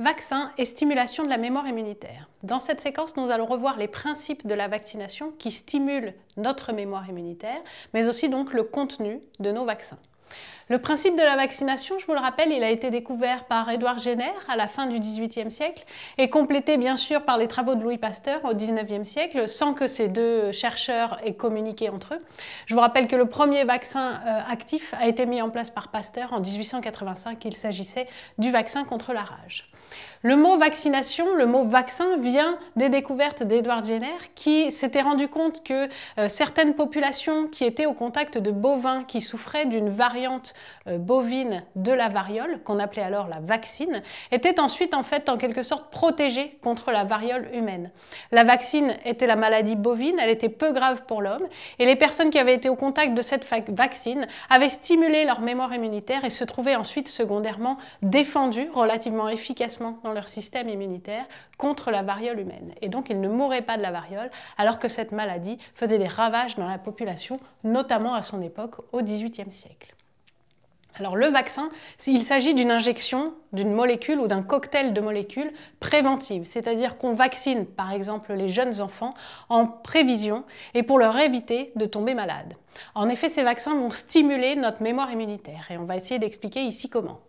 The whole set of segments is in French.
Vaccin et stimulation de la mémoire immunitaire. Dans cette séquence, nous allons revoir les principes de la vaccination qui stimulent notre mémoire immunitaire, mais aussi donc le contenu de nos vaccins. Le principe de la vaccination, je vous le rappelle, il a été découvert par Édouard Jenner à la fin du XVIIIe siècle et complété bien sûr par les travaux de Louis Pasteur au XIXe siècle, sans que ces deux chercheurs aient communiqué entre eux. Je vous rappelle que le premier vaccin euh, actif a été mis en place par Pasteur en 1885. Il s'agissait du vaccin contre la rage. Le mot vaccination, le mot vaccin vient des découvertes d'Edward Jenner qui s'était rendu compte que euh, certaines populations qui étaient au contact de bovins qui souffraient d'une variante euh, bovine de la variole, qu'on appelait alors la vaccine, était ensuite en fait en quelque sorte protégée contre la variole humaine. La vaccine était la maladie bovine, elle était peu grave pour l'homme, et les personnes qui avaient été au contact de cette vaccine avaient stimulé leur mémoire immunitaire et se trouvaient ensuite secondairement défendues relativement efficacement dans leur système immunitaire contre la variole humaine. Et donc ils ne mouraient pas de la variole, alors que cette maladie faisait des ravages dans la population, notamment à son époque au XVIIIe siècle. Alors le vaccin, il s'agit d'une injection d'une molécule ou d'un cocktail de molécules préventives, c'est-à-dire qu'on vaccine par exemple les jeunes enfants en prévision et pour leur éviter de tomber malade. En effet, ces vaccins vont stimuler notre mémoire immunitaire et on va essayer d'expliquer ici comment.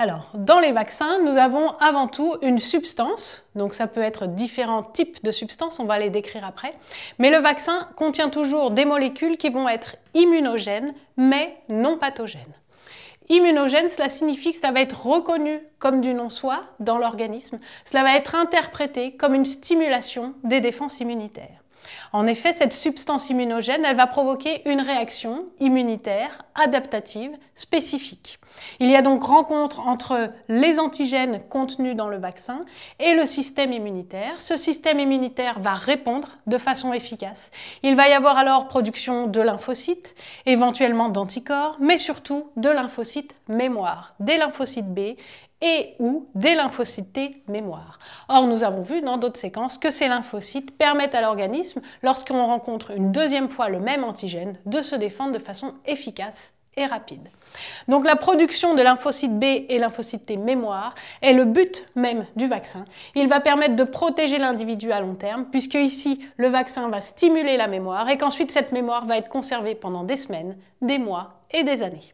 Alors, dans les vaccins, nous avons avant tout une substance, donc ça peut être différents types de substances, on va les décrire après, mais le vaccin contient toujours des molécules qui vont être immunogènes mais non pathogènes. Immunogène, cela signifie que cela va être reconnu comme du non-soi dans l'organisme. Cela va être interprété comme une stimulation des défenses immunitaires. En effet, cette substance immunogène, elle va provoquer une réaction immunitaire adaptative spécifique. Il y a donc rencontre entre les antigènes contenus dans le vaccin et le système immunitaire. Ce système immunitaire va répondre de façon efficace. Il va y avoir alors production de lymphocytes, éventuellement d'anticorps, mais surtout de lymphocytes mémoire, des lymphocytes B et ou des lymphocytes T mémoire. Or, nous avons vu dans d'autres séquences que ces lymphocytes permettent à l'organisme lorsqu'on rencontre une deuxième fois le même antigène, de se défendre de façon efficace et rapide. Donc la production de lymphocyte B et lymphocyte T mémoire est le but même du vaccin. Il va permettre de protéger l'individu à long terme, puisque ici le vaccin va stimuler la mémoire et qu'ensuite cette mémoire va être conservée pendant des semaines, des mois et des années.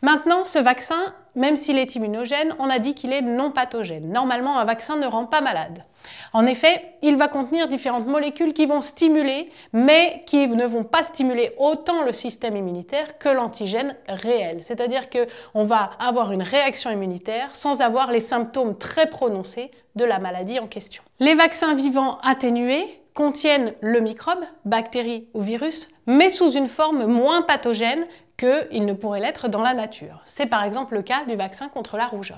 Maintenant, ce vaccin même s'il est immunogène, on a dit qu'il est non pathogène. Normalement, un vaccin ne rend pas malade. En effet, il va contenir différentes molécules qui vont stimuler, mais qui ne vont pas stimuler autant le système immunitaire que l'antigène réel. C'est-à-dire qu'on va avoir une réaction immunitaire sans avoir les symptômes très prononcés de la maladie en question. Les vaccins vivants atténués contiennent le microbe, bactérie ou virus, mais sous une forme moins pathogène qu'il ne pourrait l'être dans la nature. C'est par exemple le cas du vaccin contre la rougeole.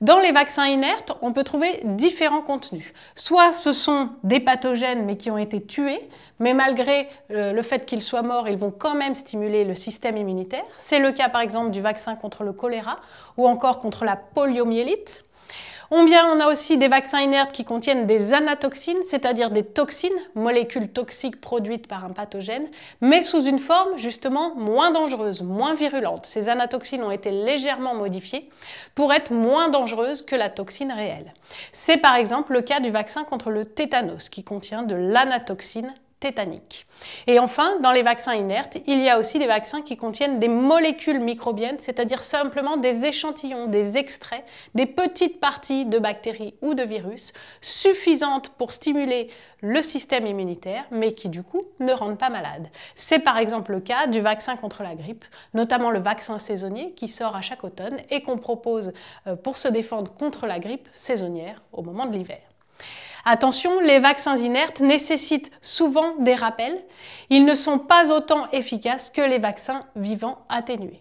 Dans les vaccins inertes, on peut trouver différents contenus. Soit ce sont des pathogènes mais qui ont été tués, mais malgré euh, le fait qu'ils soient morts, ils vont quand même stimuler le système immunitaire. C'est le cas par exemple du vaccin contre le choléra ou encore contre la poliomyélite. On, bien, on a aussi des vaccins inertes qui contiennent des anatoxines, c'est-à-dire des toxines, molécules toxiques produites par un pathogène, mais sous une forme justement moins dangereuse, moins virulente. Ces anatoxines ont été légèrement modifiées pour être moins dangereuses que la toxine réelle. C'est par exemple le cas du vaccin contre le tétanos qui contient de l'anatoxine et enfin, dans les vaccins inertes, il y a aussi des vaccins qui contiennent des molécules microbiennes, c'est-à-dire simplement des échantillons, des extraits, des petites parties de bactéries ou de virus suffisantes pour stimuler le système immunitaire, mais qui du coup ne rendent pas malade. C'est par exemple le cas du vaccin contre la grippe, notamment le vaccin saisonnier qui sort à chaque automne et qu'on propose euh, pour se défendre contre la grippe saisonnière au moment de l'hiver. Attention, les vaccins inertes nécessitent souvent des rappels. Ils ne sont pas autant efficaces que les vaccins vivants atténués.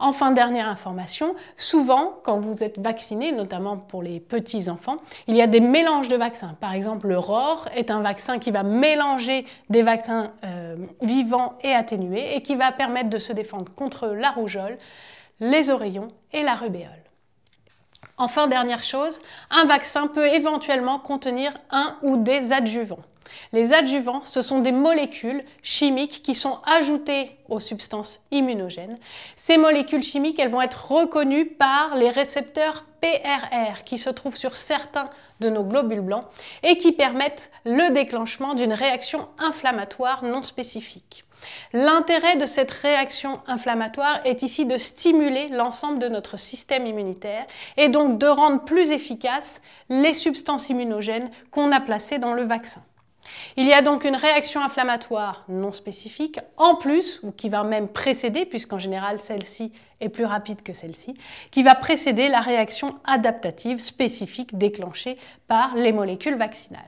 Enfin, dernière information, souvent quand vous êtes vacciné, notamment pour les petits-enfants, il y a des mélanges de vaccins. Par exemple, le ROR est un vaccin qui va mélanger des vaccins euh, vivants et atténués et qui va permettre de se défendre contre la rougeole, les oreillons et la rubéole. Enfin, dernière chose, un vaccin peut éventuellement contenir un ou des adjuvants. Les adjuvants, ce sont des molécules chimiques qui sont ajoutées aux substances immunogènes. Ces molécules chimiques, elles vont être reconnues par les récepteurs PRR qui se trouvent sur certains de nos globules blancs et qui permettent le déclenchement d'une réaction inflammatoire non spécifique. L'intérêt de cette réaction inflammatoire est ici de stimuler l'ensemble de notre système immunitaire et donc de rendre plus efficaces les substances immunogènes qu'on a placées dans le vaccin. Il y a donc une réaction inflammatoire non spécifique, en plus, ou qui va même précéder, puisqu'en général celle-ci est plus rapide que celle-ci, qui va précéder la réaction adaptative spécifique déclenchée par les molécules vaccinales.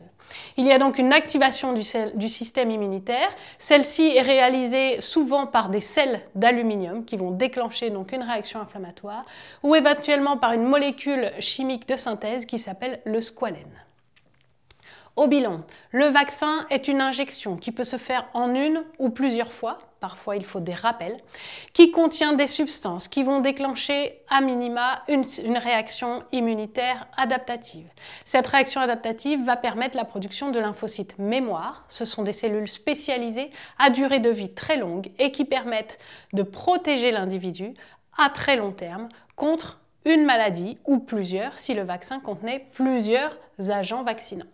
Il y a donc une activation du, système immunitaire. Celle-ci est réalisée souvent par des sels d'aluminium qui vont déclencher donc une réaction inflammatoire ou éventuellement par une molécule chimique de synthèse qui s'appelle le squalène. Au bilan, le vaccin est une injection qui peut se faire en une ou plusieurs fois, parfois il faut des rappels, qui contient des substances qui vont déclencher à minima une, réaction immunitaire adaptative. Cette réaction adaptative va permettre la production de lymphocytes mémoire, ce sont des cellules spécialisées à durée de vie très longue et qui permettent de protéger l'individu à très long terme contre une maladie ou plusieurs si le vaccin contenait plusieurs agents vaccinants.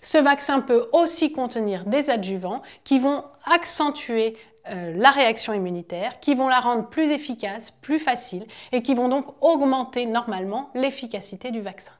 Ce vaccin peut aussi contenir des adjuvants qui vont accentuer euh, la réaction immunitaire, qui vont la rendre plus efficace, plus facile et qui vont donc augmenter normalement l'efficacité du vaccin.